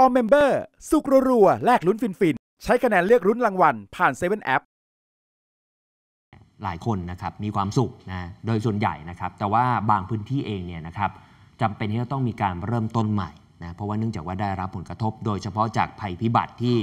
All Member สุกรัวๆ แลกลุ้นฟินๆใช้คะแนนเลือกลุ้นรางวัล ผ่าน 7 App หลายคนนะครับมีความสุขนะโดยส่วนใหญ่นะครับแต่ว่าบางพื้นที่เองเนี่ยนะครับจำเป็นที่จะต้องมีการเริ่มต้นใหม่นะเพราะว่าเนื่องจากว่าได้รับผลกระทบ โดยเฉพาะจากภัยพิบัติที่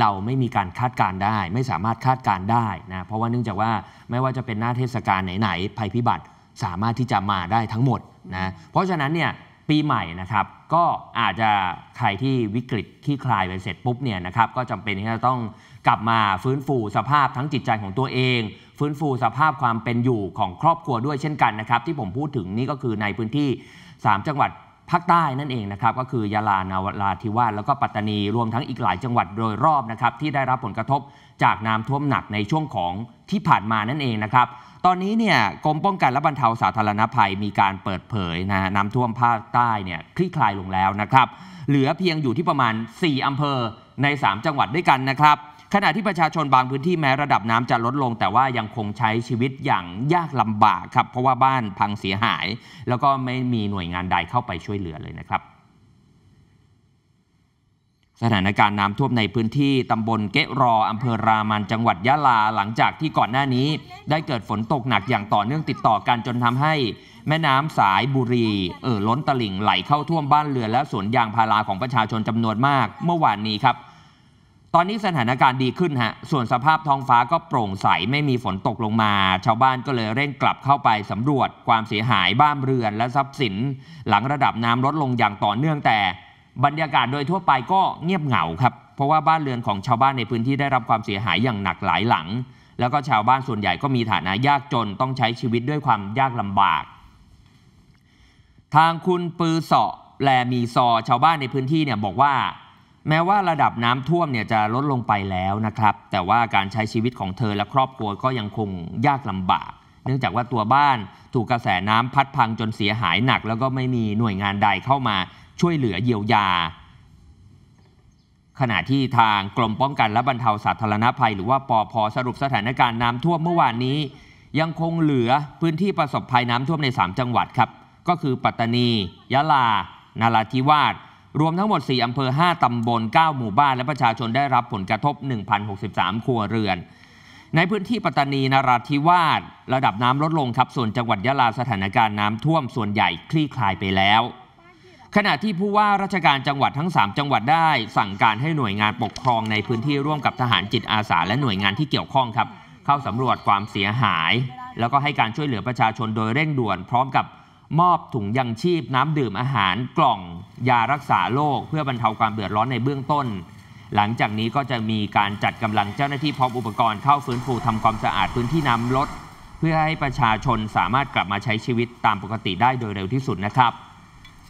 เราไม่มีการคาดการได้ ไม่สามารถคาดการได้นะเพราะว่าเนื่องจากว่าไม่ว่าจะเป็นหน้าเทศกาลไหนๆภัยพิบัติสามารถที่จะมาได้ทั้งหมดนะเพราะฉะนั้นเนี่ยปีใหม่นะครับก็อาจจะใครที่วิกฤตที่คลายไปเสร็จปุ๊บเนี่ยนะครับก็จำเป็นที่จะต้องกลับมาฟื้นฟูสภาพทั้งจิตใจของตัวเอง ฟื้นฟูสภาพความเป็นอยู่ของครอบครัวด้วยเช่นกันนะครับ ที่ผมพูดถึงนี่ก็คือในพื้นที่ 3 จังหวัดภาคใต้นั่นเองนะครับก็คือยาลานาวราธิวาสแล้วก็ปัตตานีรวมทั้งอีกหลายจังหวัดโดยรอบนะครับที่ได้รับผลกระทบจากน้ำท่วมหนักในช่วงของที่ผ่านมานั่นเองนะครับตอนนี้เนี่ยกรมป้องกันและบรรเทาสาธารณภัยมีการเปิดเผยนะน้ำท่วมภาคใต้เนี่ยคลี่คลายลงแล้วนะครับ เหลือเพียงอยู่ที่ประมาณ 4อำเภอใน 3 จังหวัดด้วยกันนะครับ ขณะที่ประชาชนบางพื้นที่แม้ระดับน้ำจะลดลง แต่ว่ายังคงใช้ชีวิตอย่างยากลำบากครับเพราะว่าบ้านพังเสียหาย แล้วก็ไม่มีหน่วยงานใดเข้าไปช่วยเหลือเลยนะครับสถานการณ์น้ำท่วมในพื้นที่ตำบลเกะรออำเภอรามันจังหวัดยะลา หลังจากที่ก่อนหน้านี้ ได้เกิดฝนตกหนักอย่างต่อเนื่องติดต่อกันจนทำให้ แม่น้ำสายบุรี เอ่อล้นตลิ่งไหลเข้าท่วมบ้านเรือนและสวนยางพาราของประชาชนจำนวนมาก เมื่อวานนี้ครับ ตอนนี้สถานการณ์ดีขึ้นฮะส่วนสภาพท้องฟ้าก็โปร่งใสไม่มีฝนตกลงมา ชาวบ้านก็เลยเร่งกลับเข้าไปสำรวจ ความเสียหายบ้านเรือนและทรัพย์สิน หลังระดับน้ำลดลงอย่างต่อเนื่องแต่บรรยากาศโดยทั่วไปก็เงียบเหงาครับ เพราะว่าบ้านเรือนของชาวบ้านในพื้นที่ได้รับความเสียหายอย่างหนักหลายหลัง แล้วก็ชาวบ้านส่วนใหญ่ก็มีฐานะยากจนต้องใช้ชีวิตด้วยความยากลำบาก ทางคุณปือเสาะแลมีซอชาวบ้านในพื้นที่เนี่ยบอกว่า แม้ว่าระดับน้ำท่วมเนี่ยจะลดลงไปแล้วนะครับ แต่ว่าการใช้ชีวิตของเธอและครอบครัวก็ยังคงยากลำบากเนื่องจากว่าตัวบ้านถูกกระแสน้ำพัดพังจนเสียหายหนัก แล้วก็ไม่มีหน่วยงานใดเข้ามาช่วยเหลือเยียวยา ขณะที่ทางกรมป้องกันและบรรเทาสาธารณภัยหรือว่าปอพสรุปสถานการณ์น้ำท่วมเมื่อวานนี้ ยังคงเหลือพื้นที่ประสบภัยน้ำท่วมใน 3 จังหวัดครับ ก็คือปัตตานี ยะลานาราธิวาสรวมทั้งหมด 4อำเภอ 5ตำบล9หมู่บ้านและประชาชนได้รับผลกระทบ 1,063 ครัวเรือน ในพื้นที่ปัตตานีนาราธิวาสระดับน้ำลดลงครับส่วนจังหวัดยะลาสถานการณ์น้ำท่วมส่วนใหญ่คลี่คลายไปแล้วขณะที่ผู้ว่าราชการจังหวัดทั้ง 3 จังหวัดได้ สั่งการให้หน่วยงานปกครองในพื้นที่ร่วมกับทหารจิตอาสาและหน่วยงานที่เกี่ยวข้องครับ เข้าสำรวจความเสียหาย แล้วก็ให้การช่วยเหลือประชาชนโดยเร่งด่วน พร้อมกับมอบถุงยังชีพ น้ำดื่มอาหารกล่อง ยารักษาโรคเพื่อบรรเทาความเดือดร้อนในเบื้องต้น หลังจากนี้ก็จะมีการจัดกำลังเจ้าหน้าที่พร้อมอุปกรณ์เข้าฟื้นฟูทำความสะอาดพื้นที่น้ำลดเพื่อให้ประชาชนสามารถกลับมาใช้ชีวิตตามปกติได้โดยเร็วที่สุดนะครับ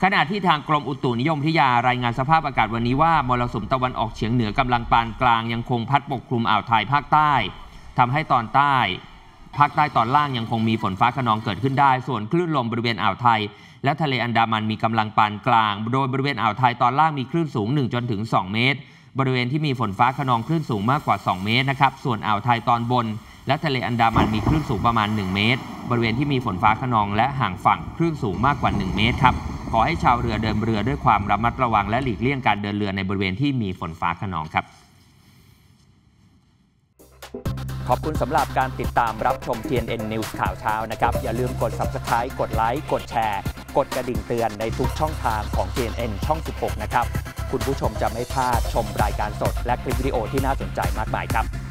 ขณะที่ทางกรมอุตุนิยมวิทยารายงานสภาพอากาศวันนี้ว่ามรสุมตะวันออกเฉียงเหนือกำลังปานกลางยังคงพัดปกคลุมอ่าวไทยภาคใต้ทำให้ตอนใต้ภาคใต้ตอนล่างยังคงมีฝนฟ้าขนองเกิดขึ้นได้ ส่วนคลื่นลมบริเวณอ่าวไทย และทะเลอันดามันมีกำลังปานกลาง โดยบริเวณอ่าวไทยตอนล่างมีคลื่นสูง1จนถึง2เมตร บริเวณที่มีฝนฟ้าขนองคลื่นสูงมากกว่า 2 เมตรนะครับส่วนอ่าวไทยตอนบน และทะเลอันดามันมีคลื่นสูงประมาณ 1 เมตร บริเวณที่มีฝนฟ้าขนอง และห่างฝั่งคลื่นสูงมากกว่า 1 เมตรครับขอให้ชาวเรือเดินเรือด้วยความระมัดระวังและหลีกเลี่ยงการเดินเรือในบริเวณที่มีฝนฟ้าขนองครับ ขอบคุณสำหรับการติดตามรับชม TNN News ข่าวเช้านะครับ อย่าลืมกด Subscribe กดไลค์กดแชร์ กดกระดิ่งเตือนในทุกช่องทางของ TNN ช่อง 16 นะครับ คุณผู้ชมจะไม่พลาดชมรายการสด และคลิปวิดีโอที่น่าสนใจมากมายครับ